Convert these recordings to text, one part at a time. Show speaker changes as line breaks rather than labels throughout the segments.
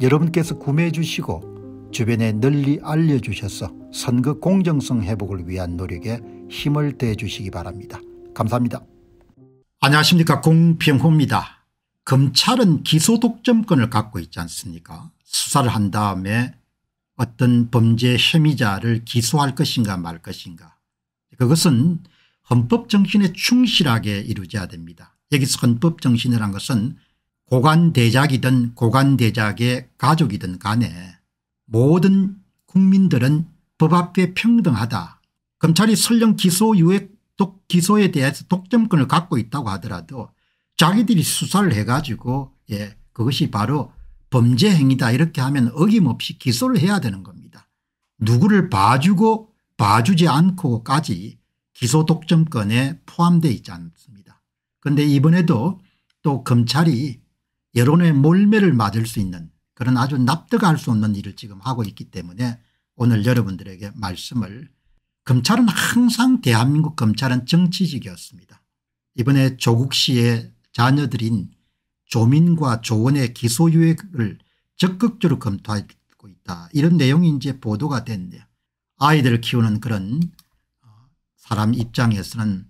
여러분께서 구매해 주시고 주변에 널리 알려주셔서 선거 공정성 회복을 위한 노력에 힘을 대 주시기 바랍니다. 감사합니다. 안녕하십니까 공병호입니다. 검찰은 기소 독점권을 갖고 있지 않습니까 수사를 한 다음에 어떤 범죄 혐의자를 기소할 것인가 말 것인가 그것은 헌법 정신에 충실하게 이루어져야 됩니다. 여기서 헌법 정신이란 것은 고관대작이든 고관대작의 가족이든 간에 모든 국민들은 법 앞에 평등하다. 검찰이 설령 기소유예 독, 기소에 대해서 독점권을 갖고 있다고 하더라도 자기들이 수사를 해가지고 예 그것이 바로 범죄 행위다 이렇게 하면 어김없이 기소를 해야 되는 겁니다. 누구를 봐주고 봐주지 않고까지 기소 독점권에 포함되어 있지 않습니다. 그런데 이번에도 또 검찰이 여론의 몰매를 맞을 수 있는 그런 아주 납득할 수 없는 일을 지금 하고 있기 때문에 오늘 여러분들에게 말씀을 검찰은 항상 대한민국 검찰은 정치직이었습니다. 이번에 조국 씨의 자녀들인 조민과 조원의 기소유예를 적극적으로 검토하고 있다. 이런 내용이 이제 보도가 됐네요. 아이들을 키우는 그런 어, 사람 입장에서는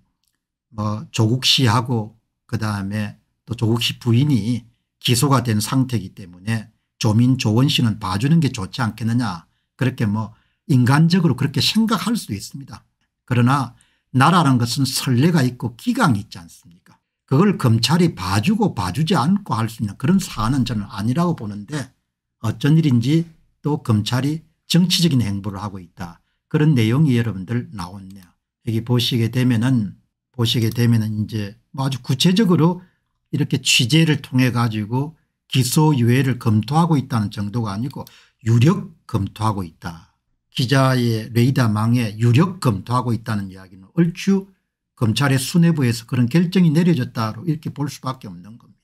뭐 조국 씨하고 그다음에 또 조국 씨 부인이 기소가 된 상태이기 때문에 조민 조원 씨는 봐주는 게 좋지 않겠느냐 그렇게 뭐 인간적으로 그렇게 생각할 수도 있습니다. 그러나 나라란 것은 선례가 있고 기강이 있지 않습니까 그걸 검찰이 봐주고 봐주지 않고 할 수 있는 그런 사안은 저는 아니라고 보는데 어쩐 일인지 또 검찰이 정치적인 행보를 하고 있다. 그런 내용이 여러분들 나왔네요. 여기 보시게 되면은 보시게 되면은 이제 뭐 아주 구체적으로 이렇게 취재를 통해 가지고 기소유예를 검토하고 있다는 정도가 아니고 유력 검토하고 있다. 기자의 레이더망에 유력 검토하고 있다는 이야기는 얼추 검찰의 수뇌부에서 그런 결정이 내려졌다로 이렇게 볼 수밖에 없는 겁니다.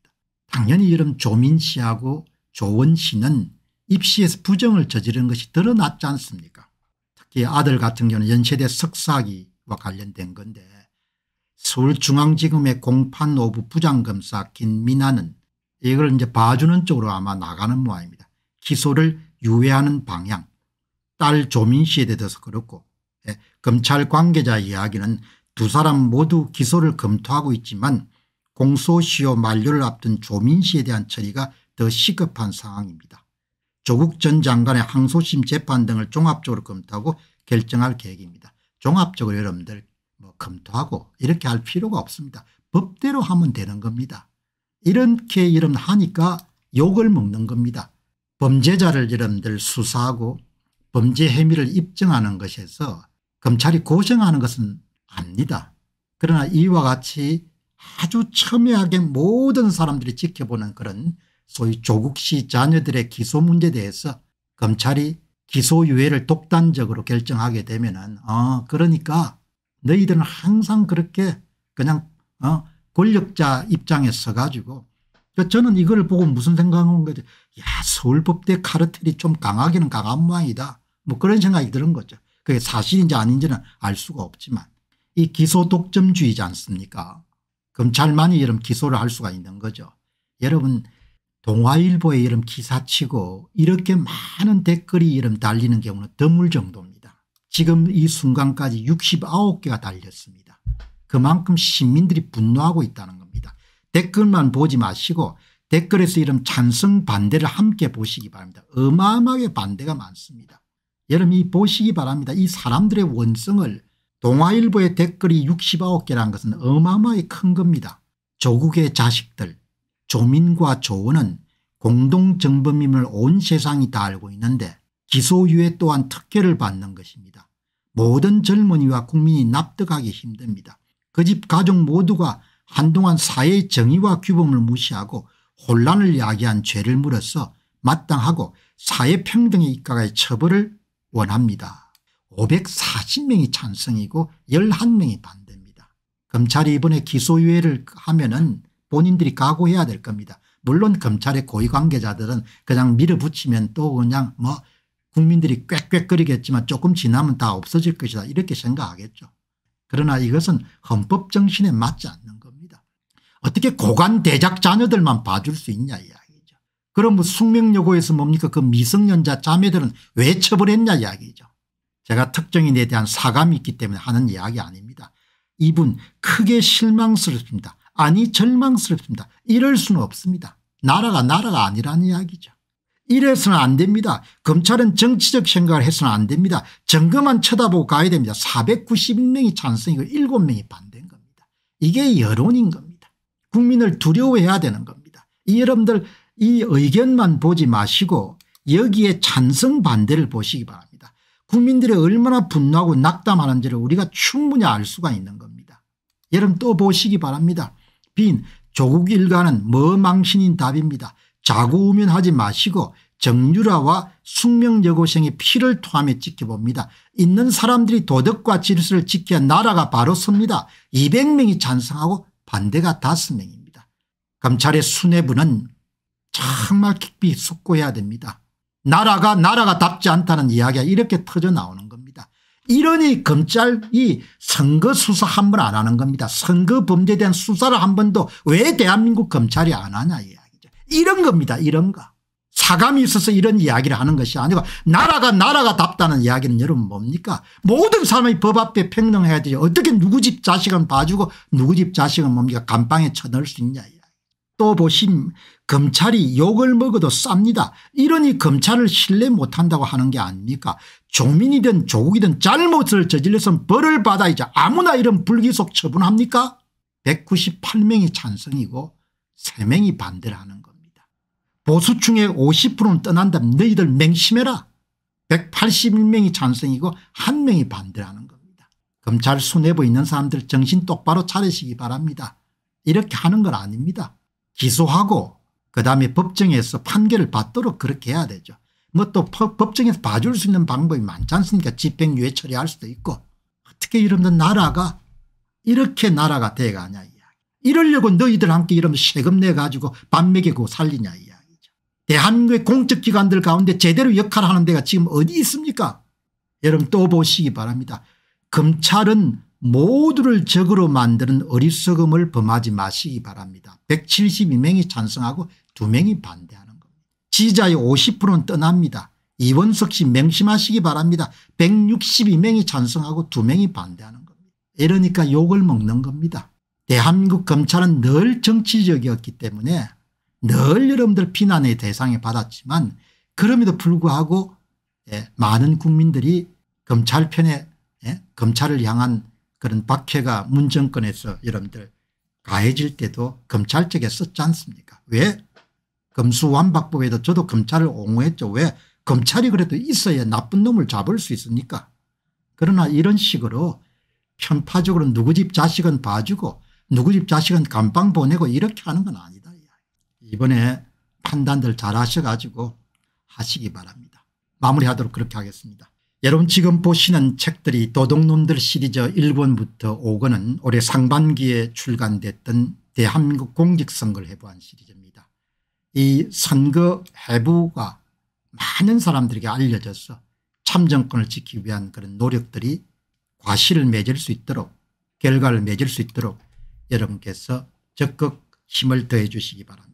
당연히 이런 조민 씨하고 조원 씨는 입시에서 부정을 저지른 것이 드러났지 않습니까 특히 아들 같은 경우는 연세대 석사학위와 관련된 건데 서울중앙지검의 공판 5부 부장검사 김민아는 이걸 이제 봐주는 쪽으로 아마 나가는 모양입니다. 기소를 유예하는 방향 딸 조민 씨에 대해서 그렇고 예, 검찰 관계자 이야기는 두 사람 모두 기소를 검토하고 있지만 공소시효 만료를 앞둔 조민 씨에 대한 처리가 더 시급한 상황입니다. 조국 전 장관의 항소심 재판 등을 종합적으로 검토하고 결정할 계획입니다. 종합적으로 여러분들 뭐 검토하고 이렇게 할 필요가 없습니다. 법대로 하면 되는 겁니다. 이렇게 이름 하니까 욕을 먹는 겁니다. 범죄자를 여러분들 수사하고 범죄 혐의를 입증하는 것에서 검찰이 고생하는 것은 압니다 그러나 이와 같이 아주 첨예하게 모든 사람들이 지켜보는 그런 소위 조국시 자녀들의 기소 문제에 대해서 검찰이 기소유예를 독단적으로 결정하게 되면 은 어, 그러니까 너희들은 항상 그렇게 그냥 어 권력자 입장에 서가지고 그러니까 저는 이걸 보고 무슨 생각한 거죠. 야 서울법대 카르텔이 좀 강하기는 강한 모양이다. 뭐 그런 생각이 드는 거죠. 그게 사실인지 아닌지는 알 수가 없지만 이 기소 독점주의지 않습니까 검찰만이 이런 기소를 할 수가 있는 거죠. 여러분 동아일보에 이런 기사치고 이렇게 많은 댓글이 이름 달리는 경우는 드물 정도입니다. 지금 이 순간까지 69개가 달렸습니다. 그만큼 시민들이 분노하고 있다는 겁니다. 댓글만 보지 마시고 댓글에서 이런 찬성 반대를 함께 보시기 바랍니다. 어마어마하게 반대가 많습니다. 여러분 이 보시기 바랍니다. 이 사람들의 원성을 동아일보의 댓글이 69개라는 것은 어마어마하게 큰 겁니다. 조국의 자식들 조민과 조원은 공동정범임을 온 세상이 다 알고 있는데 기소유예 또한 특혜를 받는 것입니다. 모든 젊은이와 국민이 납득하기 힘듭니다. 그 집 가족 모두가 한동안 사회의 정의와 규범을 무시하고 혼란을 야기한 죄를 물어서 마땅하고 사회평등의 입각의 처벌을 원합니다. 540명이 찬성이고 11명이 반대입니다. 검찰이 이번에 기소유예를 하면 은 본인들이 각오해야 될 겁니다. 물론 검찰의 고위 관계자들은 그냥 밀어붙이면 또 그냥 뭐 국민들이 꽥꽥거리겠지만 조금 지나면 다 없어질 것이다 이렇게 생각하겠죠. 그러나 이것은 헌법 정신에 맞지 않는 겁니다. 어떻게 고관 대작 자녀들만 봐줄 수 있냐 이야기죠. 그럼 뭐 숙명여고에서 뭡니까 그 미성년자 자매들은 왜 처벌했냐 이야기죠. 제가 특정인에 대한 사감이 있기 때문에 하는 이야기 아닙니다. 이분 크게 실망스럽습니다. 아니 절망스럽습니다. 이럴 수는 없습니다. 나라가 나라가 아니라는 이야기죠. 이래서는 안 됩니다. 검찰은 정치적 생각을 해서는 안 됩니다. 점검만 쳐다보고 가야 됩니다. 491명이 찬성이고 7명이 반대인 겁니다. 이게 여론인 겁니다. 국민을 두려워해야 되는 겁니다. 이 여러분들 이 의견만 보지 마시고 여기에 찬성 반대를 보시기 바랍니다. 국민들이 얼마나 분노하고 낙담하는지를 우리가 충분히 알 수가 있는 겁니다. 여러분 또 보시기 바랍니다. 빈 조국 일가는 뭐망신인 답입니다. 자고우면하지 마시고 정유라와 숙명여고생의 피를 토함에 지켜봅니다. 있는 사람들이 도덕과 질서를 지켜 나라가 바로 섭니다. 200명이 찬성하고 반대가 5명입니다. 검찰의 수뇌부는 정말 깊이 숙고해야 됩니다. 나라가 나라가 답지 않다는 이야기가 이렇게 터져 나오는 겁니다. 이러니 검찰이 선거 수사 한 번 안 하는 겁니다. 선거 범죄에 대한 수사를 한 번도 왜 대한민국 검찰이 안 하냐 이야. 이런 겁니다. 이런 거. 사감이 있어서 이런 이야기를 하는 것이 아니고 나라가 나라가 답다는 이야기는 여러분 뭡니까 모든 사람이 법 앞에 평등해야 되죠 어떻게 누구 집 자식은 봐주고 누구 집 자식은 뭡니까 감방에 쳐넣을 수 있냐 또 보심 검찰이 욕을 먹어도 쌉니다 이러니 검찰을 신뢰 못한다고 하는 게 아닙니까 조민이든 조국이든 잘못을 저질러선 벌을 받아야죠 아무나 이런 불기속 처분합니까 198명이 찬성이고 3명이 반대를 하는 겁니다 보수층의 50%는 떠난다면 너희들 맹심해라. 181명이 찬성이고 한 명이 반대라는 겁니다. 검찰 수뇌부 있는 사람들 정신 똑바로 차리시기 바랍니다. 이렇게 하는 건 아닙니다. 기소하고 그다음에 법정에서 판결을 받도록 그렇게 해야 되죠. 뭐 또 법정에서 봐줄 수 있는 방법이 많지 않습니까 집행유예 처리할 수도 있고 어떻게 이러면 나라가 이렇게 나라가 돼가냐 이야기. 이러려고 너희들 함께 이러면 세금 내가지고 밥 먹이고 살리냐 이야기. 대한민국의 공적기관들 가운데 제대로 역할하는 을 데가 지금 어디 있습니까 여러분 또 보시기 바랍니다. 검찰은 모두를 적으로 만드는 어리석음을 범하지 마시기 바랍니다. 172명이 찬성하고 2명이 반대하는 겁니다. 지지자의 50%는 떠납니다. 이원석 씨 명심하시기 바랍니다. 162명이 찬성하고 2명이 반대하는 겁니다. 이러니까 욕을 먹는 겁니다. 대한민국 검찰은 늘 정치적이었기 때문에 늘 여러분들 비난의 대상에 받았지만 그럼에도 불구하고 예, 많은 국민들이 검찰 편에 예, 검찰을 향한 그런 박해가 문정권에서 여러분들 가해질 때도 검찰 쪽에 썼지 않습니까 왜 검수완박법에도 저도 검찰을 옹호했죠 왜 검찰이 그래도 있어야 나쁜 놈을 잡을 수있습니까 그러나 이런 식으로 편파적으로 누구 집 자식은 봐주고 누구 집 자식은 감방 보내고 이렇게 하는 건 아니에요 이번에 판단들 잘 하셔가지고 하시기 바랍니다. 마무리하도록 그렇게 하겠습니다. 여러분 지금 보시는 책들이 도둑놈들 시리즈 1권부터 5권은 올해 상반기에 출간됐던 대한민국 공직선거를 해부한 시리즈입니다. 이 선거 해부가 많은 사람들에게 알려져서 참정권을 지키기 위한 그런 노력들이 과실을 맺을 수 있도록 결과를 맺을 수 있도록 여러분께서 적극 힘을 더해 주시기 바랍니다.